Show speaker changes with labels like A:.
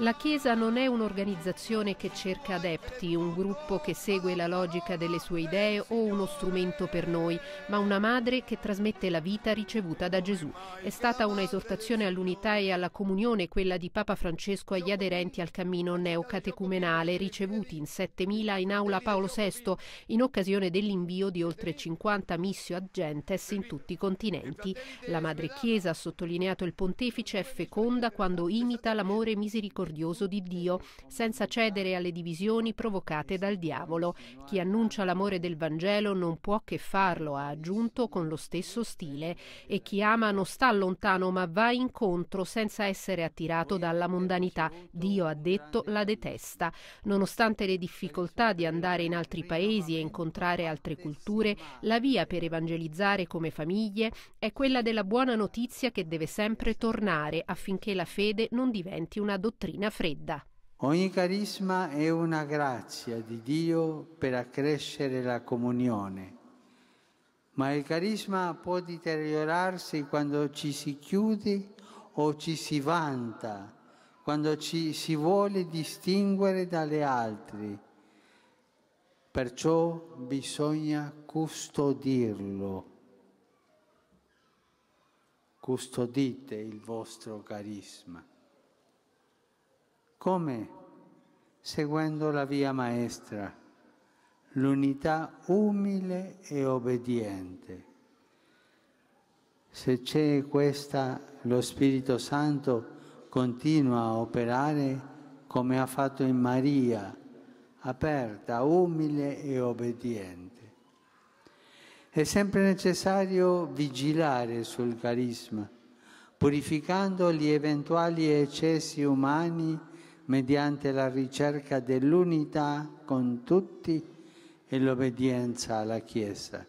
A: La Chiesa non è un'organizzazione che cerca adepti, un gruppo che segue la logica delle sue idee o uno strumento per noi, ma una madre che trasmette la vita ricevuta da Gesù. È stata una esortazione all'unità e alla comunione quella di Papa Francesco agli aderenti al cammino neocatecumenale, ricevuti in 7.000 in aula Paolo VI, in occasione dell'invio di oltre 50 missio ad gentes in tutti i continenti. La Madre Chiesa, ha sottolineato il pontefice, è feconda quando imita l'amore misericordioso misericordioso di Dio, senza cedere alle divisioni provocate dal diavolo. Chi annuncia l'amore del Vangelo non può che farlo, ha aggiunto con lo stesso stile, e chi ama non sta lontano ma va incontro senza essere attirato dalla mondanità. Dio ha detto la detesta. Nonostante le difficoltà di andare in altri paesi e incontrare altre culture, la via per evangelizzare come famiglie è quella della buona notizia che deve sempre tornare affinché la fede non diventi una dottrina dottrina fredda.
B: Ogni carisma è una grazia di Dio per accrescere la comunione, ma il carisma può deteriorarsi quando ci si chiude o ci si vanta, quando ci si vuole distinguere dalle altre. Perciò bisogna custodirlo. Custodite il vostro carisma. Come? Seguendo la via maestra, l'unità umile e obbediente. Se c'è questa, lo Spirito Santo continua a operare come ha fatto in Maria, aperta, umile e obbediente. È sempre necessario vigilare sul carisma, purificando gli eventuali eccessi umani mediante la ricerca dell'unità con tutti e l'obbedienza alla Chiesa.